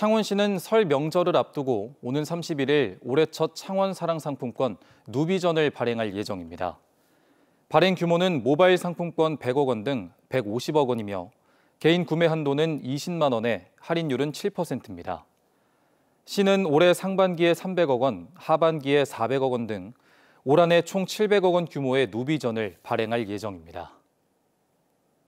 창원시는 설 명절을 앞두고 오는 31일 올해 첫 창원 사랑 상품권 누비전을 발행할 예정입니다. 발행 규모는 모바일 상품권 100억 원 등 150억 원이며 개인 구매 한도는 20만 원에 할인율은 7%입니다. 시는 올해 상반기에 300억 원, 하반기에 400억 원 등 올 한해 총 700억 원 규모의 누비전을 발행할 예정입니다.